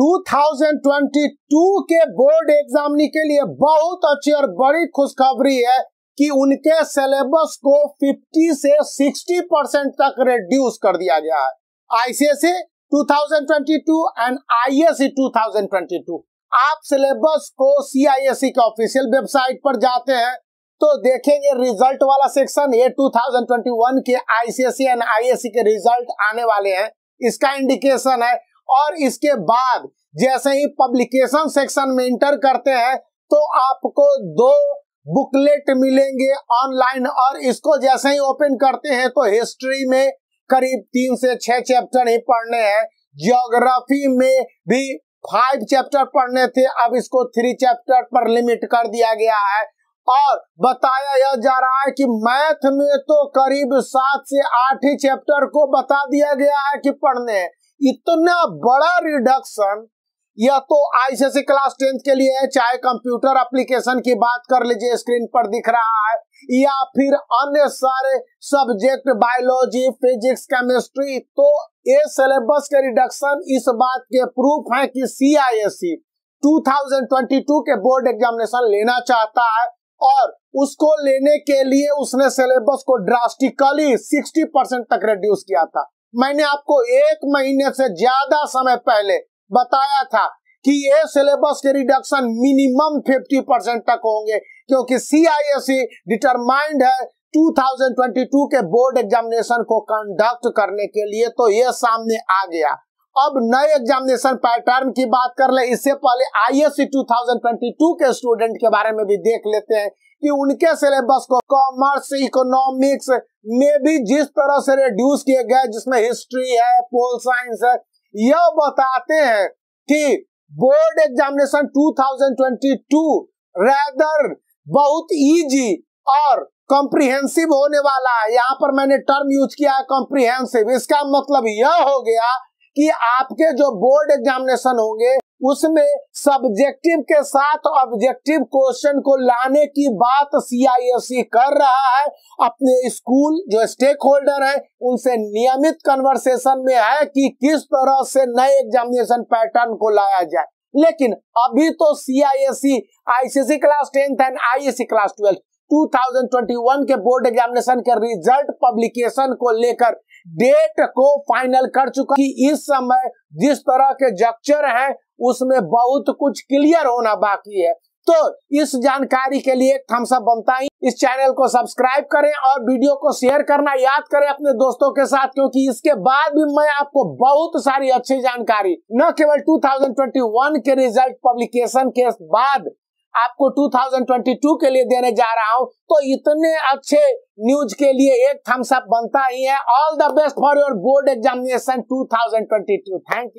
2022 के बोर्ड एग्जामनी के लिए बहुत अच्छी और बड़ी खुशखबरी है कि उनके सिलेबस को 50 से 60 परसेंट तक रिड्यूस कर दिया गया है आईसीएसई 2022 एंड आईएससी 2022 आप सिलेबस को सीआईएससी e के ऑफिशियल वेबसाइट पर जाते हैं तो देखेंगे रिजल्ट वाला सेक्शन ये 2021 के आईसीएसई एंड आईएससी के रिजल्ट आने वाले हैं इसका इंडिकेशन है और इसके बाद जैसे ही पब्लिकेशन सेक्शन में इंटर करते हैं तो आपको दो बुकलेट मिलेंगे ऑनलाइन और इसको जैसे ही ओपन करते हैं तो हिस्ट्री में करीब तीन से छह चैप्टर ही पढ़ने हैं जियोग्राफी में भी फाइव चैप्टर पढ़ने थे अब इसको थ्री चैप्टर पर लिमिट कर दिया गया है और बताया यह जा रहा है कि मैथ में तो करीब सात से आठ ही चैप्टर को बता दिया गया है कि पढ़ने हैं इतना बड़ा रिडक्शन या तो आईसीएसई क्लास टेंथ के लिए है चाहे कंप्यूटर एप्लीकेशन की बात कर लीजिए स्क्रीन पर दिख रहा है या फिर अन्य सारे सब्जेक्ट बायोलॉजी फिजिक्स केमिस्ट्री तो ये सिलेबस के रिडक्शन इस बात के प्रूफ है कि सीआईएससी 2022 के बोर्ड एग्जामिनेशन लेना चाहता है और उसको लेने के लिए उसने सिलेबस को ड्रास्टिकली 60 परसेंट तक रिड्यूस किया था मैंने आपको एक महीने से ज्यादा समय पहले बताया था कि ये सिलेबस के रिडक्शन मिनिमम 50 परसेंट तक होंगे क्योंकि सी आई एस डिटरमाइंड है 2022 के बोर्ड एग्जामिनेशन को कंडक्ट करने के लिए तो ये सामने आ गया अब नए एग्जामिनेशन पैटर्न की बात कर ले इससे पहले आईएससी 2022 के स्टूडेंट के बारे में भी देख लेते हैं कि उनके सिलेबस को कॉमर्स इकोनॉमिक्स में भी जिस तरह से रिड्यूस किए गए जिसमें हिस्ट्री है पोल साइंस है यह बताते हैं कि बोर्ड एग्जामिनेशन 2022 रेदर बहुत इजी और कॉम्प्रिहेंसिव होने वाला है यहाँ पर मैंने टर्म यूज किया है कॉम्प्रिहेंसिव इसका मतलब यह हो गया कि आपके जो बोर्ड एग्जामिनेशन होंगे उसमें सब्जेक्टिव के साथ ऑब्जेक्टिव क्वेश्चन को लाने की बात सीआईएससी e कर रहा है अपने स्कूल जो स्टेक होल्डर है उनसे नियमित कन्वर्सेशन में है कि किस तरह से नए एग्जामिनेशन पैटर्न को लाया जाए लेकिन अभी तो CISCE ICSE class tenth and ISC class twelfth 2021 के बोर्ड एग्जामिनेशन के रिजल्ट पब्लिकेशन को लेकर डेट को फाइनल कर चुका कि इस समय जिस तरह के जक्चर हैं उसमें बहुत कुछ क्लियर होना बाकी है तो इस जानकारी के लिए एक थम्स अप बनता ही इस चैनल को सब्सक्राइब करें और वीडियो को शेयर करना याद करें अपने दोस्तों के साथ क्योंकि इसके बाद भी मैं आपको बहुत सारी अच्छी जानकारी न केवल 2021 के रिजल्ट पब्लिकेशन के बाद आपको 2022 के लिए देने जा रहा हूं तो इतने अच्छे न्यूज के लिए एक थम्स अप बनता ही है all the best for your board examination 2022 thank you